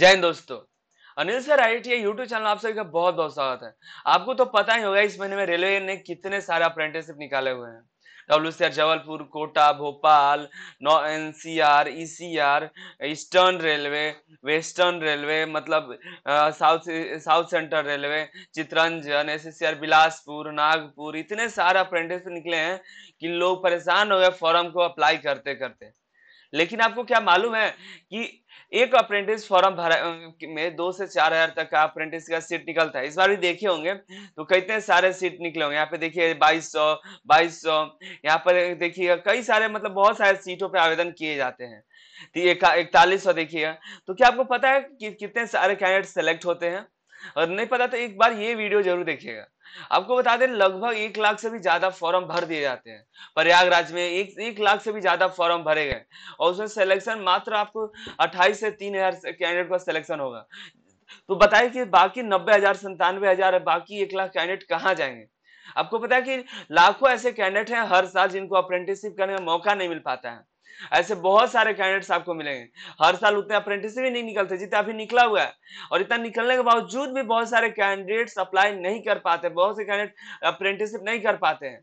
जय हिंद दोस्तों Anil sir I T YouTube channel आप सभी का बहुत बहुत स्वागत है आपको तो पता ही होगा इस महीने में रेलवे ने कितने सारे अप्रेंटिसशिप निकाले हुए हैं डब्ल्यू सी जबलपुर कोटा भोपाल नौ N C R E C R eastern railway western railway मतलब south south central railway Chittaranjan S C R Bilaspur Nagpur इतने सारे अप्रेंटिस निकले हैं कि लोग परेशान हो गए फॉर्म को अप्लाई करते करते लेकिन आपको क्या मालूम है कि एक अप्रेंटिस फॉर्म भरा में दो से चार हजार तक का अप्रेंटिस का सीट निकलता है इस बार भी देखे होंगे तो कितने सारे सीट निकले होंगे यहाँ पे देखिए बाईस सौ बाईस सौ यहाँ पर देखिएगा कई सारे मतलब बहुत सारे सीटों पे आवेदन किए जाते हैं तो इकतालीस सौ देखिएगा तो क्या आपको पता है कि कितने सारे कैंडिडेट सेलेक्ट होते हैं और नहीं पता तो एक बार ये वीडियो जरूर देखिएगा आपको बता दें लगभग एक लाख से भी ज्यादा फॉर्म भर दिए जाते हैं प्रयागराज में एक एक लाख से भी ज्यादा फॉर्म भरे गए और उसमें सिलेक्शन मात्र आपको अट्ठाईस से तीन हजार कैंडिडेट का सिलेक्शन होगा तो बताइए कि बाकी नब्बे हजार संतानवे हजार बाकी एक लाख कैंडिडेट कहाँ जाएंगे आपको पता है कि लाखों ऐसे कैंडिडेट हैं हर साल जिनको अप्रेंटिसशिप करने का मौका नहीं मिल पाता है ऐसे बहुत सारे कैंडिडेट्स आपको मिलेंगे हर साल उतने अप्रेंटिस भी नहीं निकलते जितना अभी निकला हुआ है और इतना निकलने के बावजूद भी बहुत सारे कैंडिडेट्स अप्लाई नहीं कर पाते बहुत से कैंडिडेट अप्रेंटिसिप नहीं कर पाते हैं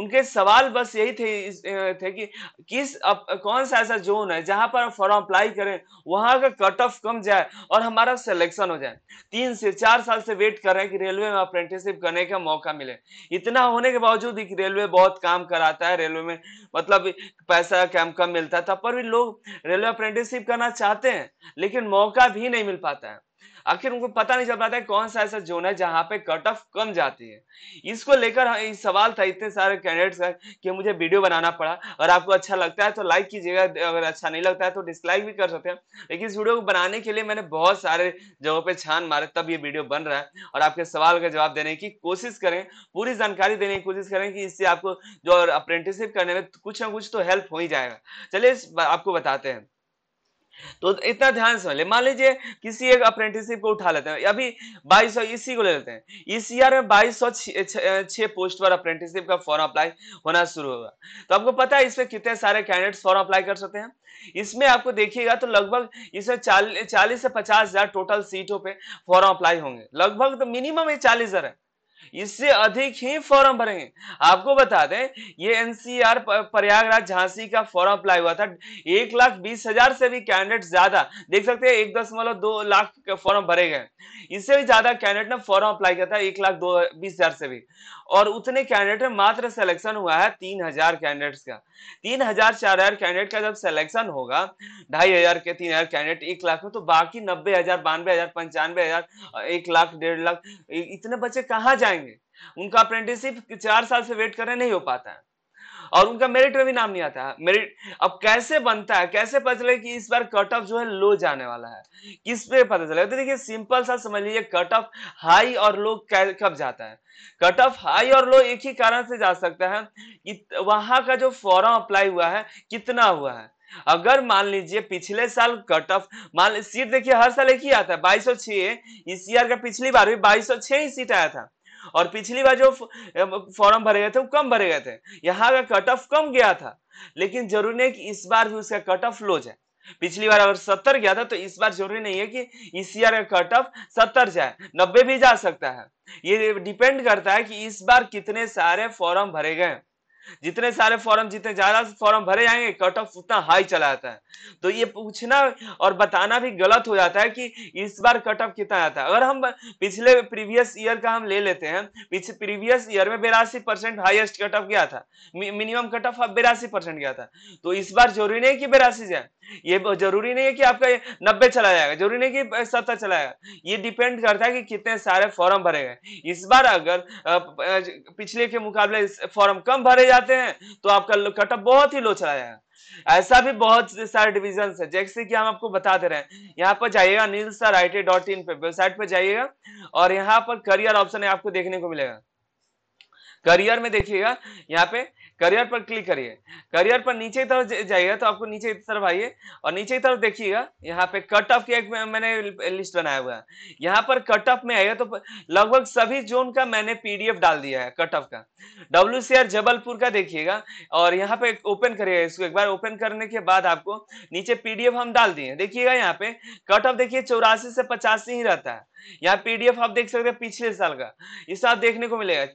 उनके सवाल बस यही थे थे कि किस अप, कौन सा ऐसा जोन है जहां पर फॉर्म अप्लाई करें वहां का कट ऑफ कम जाए और हमारा सिलेक्शन हो जाए तीन से चार साल से वेट कर रहे हैं कि रेलवे में अप्रेंटिसशिप करने का मौका मिले इतना होने के बावजूद कि रेलवे बहुत काम कराता है रेलवे में मतलब पैसा कम कम मिलता है तब पर भी लोग रेलवे अप्रेंटिसशिप करना चाहते हैं लेकिन मौका भी नहीं मिल पाता है आखिर उनको पता नहीं चल पाता है कौन सा ऐसा जोन है जहाँ पे कट ऑफ कम जाती है इसको लेकर हाँ, सवाल था इतने सारे कैंडिडेट्स का कि मुझे वीडियो बनाना पड़ा और आपको अच्छा लगता है तो लाइक कीजिएगा अगर अच्छा नहीं लगता है तो डिसलाइक भी कर सकते हैं लेकिन इस वीडियो को बनाने के लिए मैंने बहुत सारे जगहों पर छान मारे तब ये वीडियो बन रहा है और आपके सवाल का जवाब देने की कोशिश करें पूरी जानकारी देने की कोशिश करें कि इससे आपको जो अप्रेंटिसिप करने में कुछ ना कुछ तो हेल्प हो ही जाएगा चलिए आपको बताते हैं तो इतना ध्यान से ले मान लीजिए किसी एक अप्रेंटिसिप को उठा लेते हैं अभी बाईस सौ इसी को ले लेते हैं इस ईयर में बाईस सौ छह पोस्ट पर अप्रेंटिसिप का फॉर्म अप्लाई होना शुरू होगा तो आपको पता है इसमें कितने सारे कैंडिडेट्स फॉर्म अप्लाई कर सकते हैं इसमें आपको देखिएगा तो लगभग इसमें चालीस से पचास हजार टोटल सीटों पर फॉर्म अप्लाई होंगे लगभग तो मिनिमम ये चालीस हजार है इससे अधिक ही फॉर्म भरेंगे आपको बता दें ये एनसीआर प्रयागराज झांसी का फॉर्म अप्लाई हुआ था एक लाख बीस हजार से भी कैंडिडेट ज्यादा देख सकते हैं एक दशमलव दो लाख फॉर्म भरे गए इससे भी ज्यादा कैंडिडेट ने फॉर्म अप्लाई किया था एक लाख दो बीस हजार से भी और उतने कैंडिडेट में मात्र सिलेक्शन हुआ है तीन हजार कैंडिडेट का तीन हजार चार हजार कैंडिडेट का जब सिलेक्शन होगा ढाई हजार के तीन हजार कैंडिडेट एक लाख में तो बाकी नब्बे हजार बानवे हजार पंचानवे हजार एक लाख डेढ़ लाख इतने बच्चे कहाँ जाए जाएंगे उनका अप्रेंटिसशिप चार साल से वेट करें नहीं हो पाता है और उनका मेरिट में भी नाम नहीं आता है मेरिट अब कैसे बनता है कैसे पता चले कि इस बार कट ऑफ जो है लो जाने वाला है किस पे पता चलेगा तो देखिए सिंपल सा समझ लीजिए कट ऑफ हाई और लो कब जाता है कट ऑफ हाई और लो एक ही कारण से जा सकता है कि वहां का जो फॉर्म अप्लाई हुआ है कितना हुआ है अगर मान लीजिए पिछले साल कट ऑफ मान सीट देखिए हर साल एक ही आता है बाईस सौ छह इस ईयर का पिछली बार भी बाईस सौ छह ही सीट आया था और पिछली बार जो फॉर्म भरे गए थे वो कम भरे गए थे यहाँ का कट ऑफ कम गया था लेकिन जरूरी नहीं कि इस बार भी उसका कट ऑफ लो जाए पिछली बार अगर सत्तर गया था तो इस बार जरूरी नहीं है कि इस ईयर का कट ऑफ सत्तर जाए नब्बे भी जा सकता है ये डिपेंड करता है कि इस बार कितने सारे फॉर्म भरे गए जितने सारे फॉर्म जितने ज्यादा फॉर्म भरे जाएंगे कट ऑफ उतना हाई चला जाता है तो ये पूछना और बताना भी गलत हो जाता है कि इस बार कट ऑफ कितना आता है अगर हम पिछले प्रीवियस ईयर का हम ले लेते हैं पिछले प्रीवियस ईयर में बेरासी परसेंट हाइएस्ट कट ऑफ गया था मिनिमम कट ऑफ अब बेरासी परसेंट गया था तो इस बार जरूरी नहीं कि बेरासी जाए ये जरूरी नहीं है कि आपका नब्बे चला जाएगा जरूरी नहीं कि सत्तर चला जाएगा ये डिपेंड करता है कि कितने सारे फॉर्म भरे गए इस बार अगर पिछले के मुकाबले फॉर्म कम भरे जा जाते हैं तो आपका ऑफ बहुत ही लो चला जाएगा ऐसा भी बहुत सारे डिविजन है जैसे कि हम आपको बता दे रहे हैं यहाँ पर जाइएगा Neel sir I T dot in पे वेबसाइट पर जाइएगा और यहाँ पर करियर ऑप्शन आपको देखने को मिलेगा करियर में देखिएगा यहाँ पे करियर पर क्लिक करिए करियर पर नीचे की तरफ जाइएगा तो आपको नीचे की तरफ आइए और नीचे की तरफ देखिएगा यहाँ पे कट ऑफ की एक मैंने लिस्ट बनाया हुआ है यहाँ पर कट ऑफ में आएगा तो लगभग सभी जोन का मैंने पीडीएफ डाल दिया है कट ऑफ का डब्ल्यू जबलपुर का देखिएगा और यहाँ पे ओपन करिएगा इसको एक बार ओपन करने के बाद आपको नीचे पीडीएफ हम डाल दिए देखिएगा यहाँ पे कट ऑफ देखिए चौरासी से पचासी ही रहता है यहाँ पीडीएफ आप देख सकते हैं पिछले साल का इस आप देखने को मिलेगा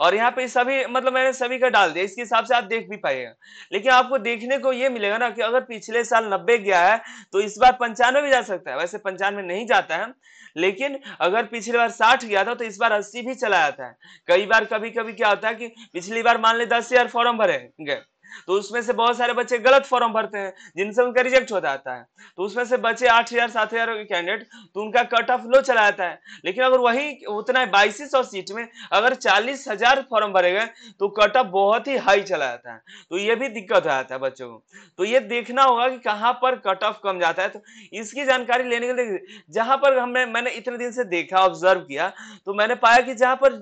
और यहाँ पे सभी मतलब मैंने सभी का डाल दिया इसके हिसाब से आप देख भी पाएगा लेकिन आपको देखने को ये मिलेगा ना कि अगर पिछले साल नब्बे गया है तो इस बार पंचानवे भी जा सकता है वैसे पंचानवे नहीं जाता है लेकिन अगर पिछले बार साठ गया था तो इस बार अस्सी भी चला जाता है कई बार कभी कभी क्या होता है कि पिछली बार मान ले दस हजार फॉर्म भरे गए तो उसमें से बहुत सारे बच्चे गलत फॉर्म भरते हैं जिनसे उनका रिजेक्ट हो जाता है तो उसमें से बच्चे आठ हजार सात हजार के कैंडिडेट तो उनका कट ऑफ लो चला जाता है लेकिन अगर वही उतना है बाईस सौ सीट में अगर चालीस हजार फॉर्म भरे गए तो कट ऑफ बहुत ही हाई चला जाता है तो ये भी दिक्कत हो जाता है बच्चों को तो ये देखना होगा कि कहाँ पर कट ऑफ कम जाता है तो इसकी जानकारी लेने के लिए जहां पर हमने मैंने इतने दिन से देखा ऑब्जर्व किया तो मैंने पाया कि जहां पर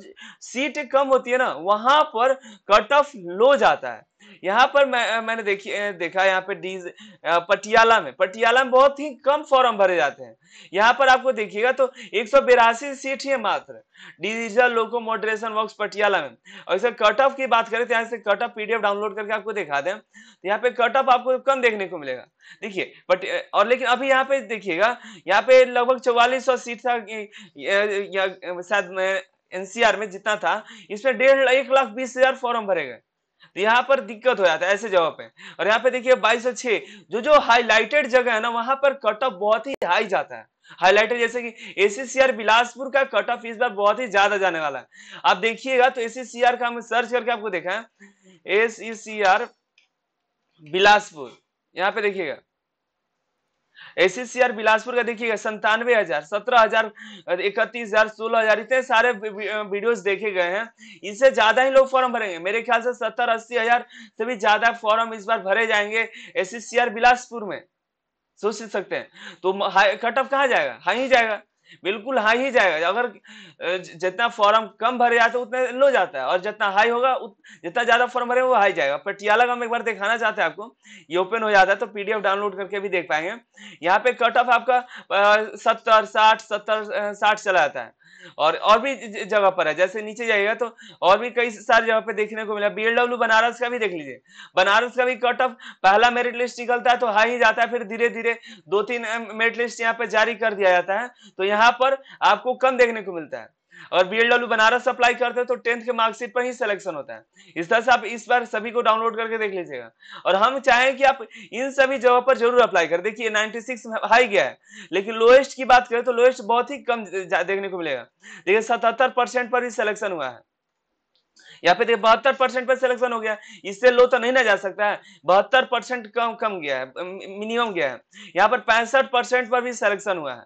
सीट कम होती है ना वहां पर कट ऑफ लो जाता है यहाँ पर मैं मैंने देखी देखा यहाँ पे डीज पटियाला में पटियाला में बहुत ही कम फॉर्म भरे जाते हैं यहाँ पर आपको देखिएगा तो एक सौ बेरासी सीट ही है मात्र digital loco moderation work Patiala में और इसे कट ऑफ की बात करें तो यहाँ से कट ऑफ पीडीएफ डाउनलोड करके आपको दिखा दें तो यहाँ पे कट ऑफ आपको कम देखने को मिलेगा देखिए बट और लेकिन अभी यहाँ पे देखिएगा यहाँ पे लगभग चौवालीस सौ सीट था शायद एनसीआर में जितना था इसमें डेढ़ एक लाख बीस हजार फॉर्म भरे गए तो यहाँ पर दिक्कत हो जाता है ऐसे जगह पे और यहाँ पे देखिए बाईस और छह जो जो हाईलाइटेड जगह है ना वहां पर कट ऑफ बहुत ही हाई जाता है हाईलाइटेड जैसे कि एसीसीआर बिलासपुर का कट ऑफ इस बार बहुत ही ज्यादा जाने वाला है आप देखिएगा तो एसीसीआर का हम सर्च करके आपको देखा है एसीसीआर बिलासपुर यहाँ पे देखिएगा आर बिलासपुर का देखिएगा संतानवे हजार सत्रह हजार इकतीस हजार सोलह हजार इतने सारे वीडियोस देखे गए हैं इससे ज्यादा ही लोग फॉर्म भरेंगे मेरे ख्याल से सत्तर अस्सी हजार से भी ज्यादा फॉर्म इस बार भरे जाएंगे एससीसीआर बिलासपुर में सोच सकते हैं तो कट ऑफ कहाँ जाएगा हाँ ही जाएगा बिल्कुल हाई ही जाएगा अगर जितना फॉर्म कम भरे जाते उतने लो जाता है और जितना हाई होगा जितना ज्यादा फॉर्म भरे वो हाई जाएगा पटियाला का हम एक बार दिखाना चाहते हैं आपको ये ओपन हो जाता है तो पीडीएफ डाउनलोड करके भी देख पाएंगे यहाँ पे कट ऑफ आपका सत्तर साठ सत्तर साठ चला जाता है और और भी जगह पर है जैसे नीचे जाइएगा तो और भी कई सारी जगह पे देखने को मिला बीएलडब्ल्यू बनारस का भी देख लीजिए बनारस का भी कट ऑफ पहला मेरिट लिस्ट निकलता है तो हाई ही जाता है फिर धीरे धीरे दो तीन मेरिट लिस्ट यहाँ पे जारी कर दिया जाता है तो यहाँ पर आपको कम देखने को मिलता है और बी एलडब्ल्यू बनारस अप्लाई करते हैं तो टेंथ के मार्कशीट पर ही सिलेक्शन होता है इस तरह से आप इस बार सभी को डाउनलोड करके देख लीजिएगा और हम चाहें कि आप इन सभी जगह पर जरूर अप्लाई करें देखिए 96 हाई गया है लेकिन लोएस्ट की बात करें तो लोएस्ट बहुत ही कम देखने को मिलेगा देखिए सतहत्तर परसेंट पर ही सिलेक्शन हुआ है या फिर देखिए बहत्तर परसेंट पर सिलेक्शन हो गया इससे लो तो नहीं ना जा सकता है बहत्तर परसेंट कम कम गया है मिनिमम गया है यहाँ पर पैंसठ परसेंट पर भी सिलेक्शन हुआ है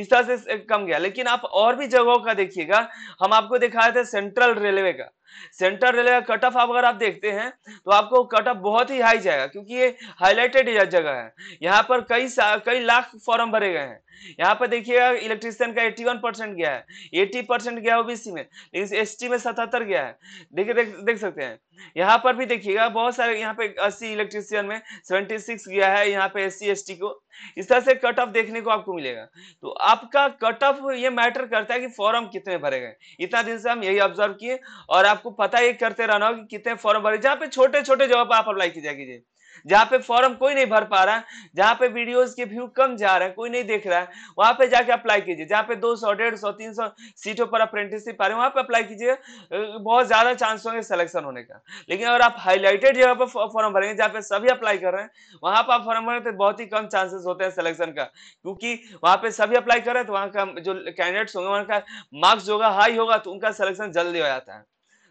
इस तरह से कम गया लेकिन आप और भी जगहों का देखिएगा हम आपको दिखाए थे सेंट्रल रेलवे का सेंटर रेलवे का कट ऑफ आप अगर आप देखते हैं तो आपको कट ऑफ बहुत ही हाई जाएगा क्योंकि ये हाईलाइटेड जगह है यहाँ पर कई कई लाख फॉर्म भरे गए हैं यहाँ पर देखिएगा इलेक्ट्रिशियन का 81 परसेंट गया है 80 परसेंट गया ओबीसी में लेकिन एसटी में 77 गया है देखिए देख, देख सकते हैं यहाँ पर भी देखिएगा बहुत सारे यहाँ पे अस्सी इलेक्ट्रिशियन में सेवेंटी गया है यहाँ पे एस सी को इस तरह से कट ऑफ देखने को आपको मिलेगा तो आपका कट ऑफ ये मैटर करता है कि फॉर्म कितने भरे गए इतना दिन से हम यही ऑब्जर्व किए और आपको पता ही करते रहना हो कि कितने फॉर्म भरे जहाँ पे छोटे छोटे जॉब आप अप्लाई किया कीजिए जहां पे फॉर्म कोई नहीं भर पा रहा है जहां पे वीडियोस के व्यू कम जा रहे हैं कोई नहीं देख रहा है वहां पे जाके अप्लाई कीजिए जहां पे 200 150 300 सीटों पर अप्रेंटिसशिप आ रहे हैं वहां पे अप्लाई कीजिए बहुत ज्यादा चांस होंगे सिलेक्शन होने का लेकिन अगर आप हाईलाइटेड जगह पर फॉर्म भरेंगे जहाँ पे सभी अप्लाई कर रहे हैं वहां पर आप फॉर्म भरेंगे तो बहुत ही कम चांसेस होते हैं सिलेक्शन का क्योंकि वहां पे सभी अप्लाई कर रहे हैं तो वहां का जो कैंडिडेट्स होंगे वहां का मार्क्स होगा हाई होगा तो उनका सिलेक्शन जल्दी हो जाता है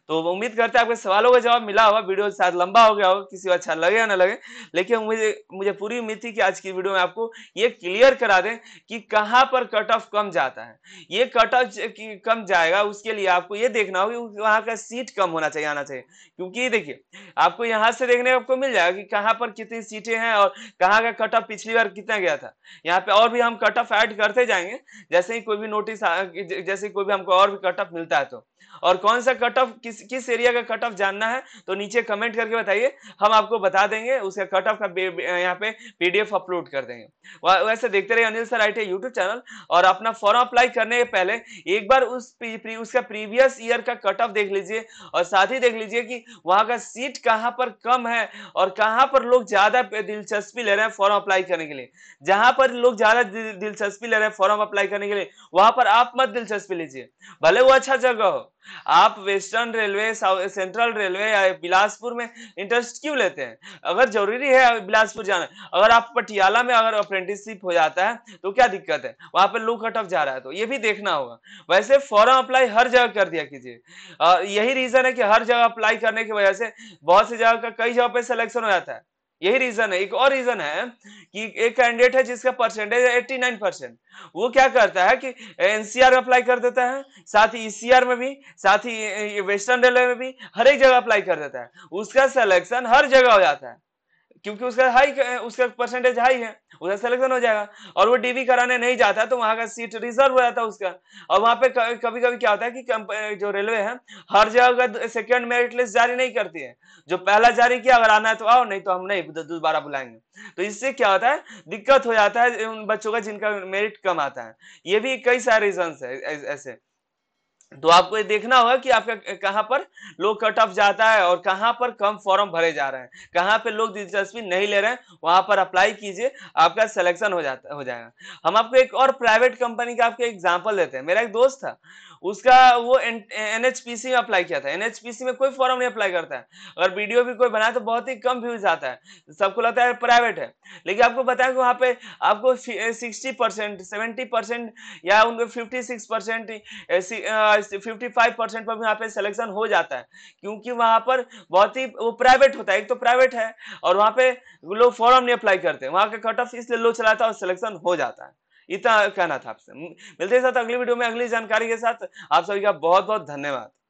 तो उम्मीद करते हैं आपके सवालों का जवाब मिला होगा वीडियो शायद लंबा हो गया हो किसी को अच्छा लगे या ना लगे लेकिन मुझे मुझे पूरी उम्मीद थी कि आज की वीडियो में आपको ये क्लियर करा दें कि कहाँ पर कट ऑफ कम जाता है ये कट ऑफ कम जाएगा उसके लिए आपको ये देखना होगा कि वहाँ का सीट कम होना चाहिए आना चाहिए क्योंकि देखिए आपको यहाँ से देखने आपको मिल जाएगा कि कहाँ पर कितनी सीटें हैं और कहाँ का कट ऑफ पिछली बार कितना गया था यहाँ पर और भी हम कट ऑफ ऐड करते जाएंगे जैसे ही कोई भी नोटिस जैसे कोई भी हमको और भी कट ऑफ मिलता है तो और कौन सा कट ऑफ किस किस एरिया का कट ऑफ जानना है तो नीचे कमेंट करके बताइए हम आपको बता देंगे उसका कट ऑफ का यहाँ पे पीडीएफ अपलोड कर देंगे वैसे देखते रहिए Anil sir I T YouTube channel और अपना फॉर्म अप्लाई करने के पहले एक बार उस प्री, उसका प्रीवियस ईयर का कट ऑफ देख लीजिए और साथ ही देख लीजिए कि वहाँ का सीट कहाँ पर कम है और कहाँ पर लोग ज़्यादा दिलचस्पी ले रहे हैं फॉर्म अप्लाई करने के लिए जहाँ पर लोग ज़्यादा दिलचस्पी ले रहे हैं फॉर्म अप्लाई करने के लिए वहां पर आप मत दिलचस्पी लीजिए भले वो अच्छा जगह हो आप वेस्टर्न रेलवे सेंट्रल रेलवे या बिलासपुर में इंटरेस्ट क्यों लेते हैं अगर जरूरी है बिलासपुर जाना अगर आप पटियाला में अगर अप्रेंटिसशिप हो जाता है तो क्या दिक्कत है वहां पर लू कटअप जा रहा है तो ये भी देखना होगा वैसे फॉरम अप्लाई हर जगह कर दिया कीजिए यही रीजन है कि हर जगह अप्लाई करने की वजह से बहुत सी जगह का कई जगह पर सिलेक्शन हो जाता है यही रीजन है एक और रीजन है कि एक कैंडिडेट है जिसका परसेंटेज एट्टी 89 परसेंट वो क्या करता है कि एनसीआर अप्लाई कर देता है साथ ही ईसीआर e में भी साथ ही वेस्टर्न रेलवे में भी हर एक जगह अप्लाई कर देता है उसका सिलेक्शन हर जगह हो जाता है क्योंकि उसका हाई उसका परसेंटेज हाई है उधर सिलेक्शन हो जाएगा और वो डीवी कराने नहीं जाता तो वहां का सीट रिजर्व हो जाता उसका और वहां पे कभी कभी क्या होता है कि जो रेलवे है हर जगह सेकेंड मेरिट लिस्ट जारी नहीं करती है जो पहला जारी किया अगर आना है तो आओ नहीं तो हम नहीं दोबारा बुलाएंगे तो इससे क्या होता है दिक्कत हो जाता है उन बच्चों का जिनका मेरिट कम आता है ये भी कई सारे रीजन है ऐसे तो आपको ये देखना होगा कि आपका कहाँ पर लोग कट ऑफ जाता है और कहाँ पर कम फॉर्म भरे जा रहे हैं कहाँ पे लोग दिलचस्पी नहीं ले रहे हैं वहां पर अप्लाई कीजिए आपका सिलेक्शन हो जाता हो जाएगा हम आपको एक और प्राइवेट कंपनी का आपको एग्जाम्पल देते हैं मेरा एक दोस्त था उसका वो एनएचपीसी में अप्लाई किया था एनएचपीसी में कोई फॉर्म नहीं अप्लाई करता है अगर वीडियो भी कोई बनाए तो बहुत ही कम व्यूज आता है सबको लगता है प्राइवेट है लेकिन आपको बताया कि वहाँ पे आपको सिक्सटी परसेंट सेवेंटी परसेंट या उनको fifty six percent fifty five percent पर भी वहाँ पे सिलेक्शन हो जाता है क्योंकि वहाँ पर बहुत ही वो प्राइवेट होता है एक तो प्राइवेट है और वहाँ पे लोग फॉर्म नहीं अप्लाई करते वहाँ का कट ऑफ इसलिए लो चलाता है और सिलेक्शन हो जाता है इतना कहना था आपसे मिलते साथ अगली वीडियो में अगली जानकारी के साथ आप सभी का बहुत बहुत धन्यवाद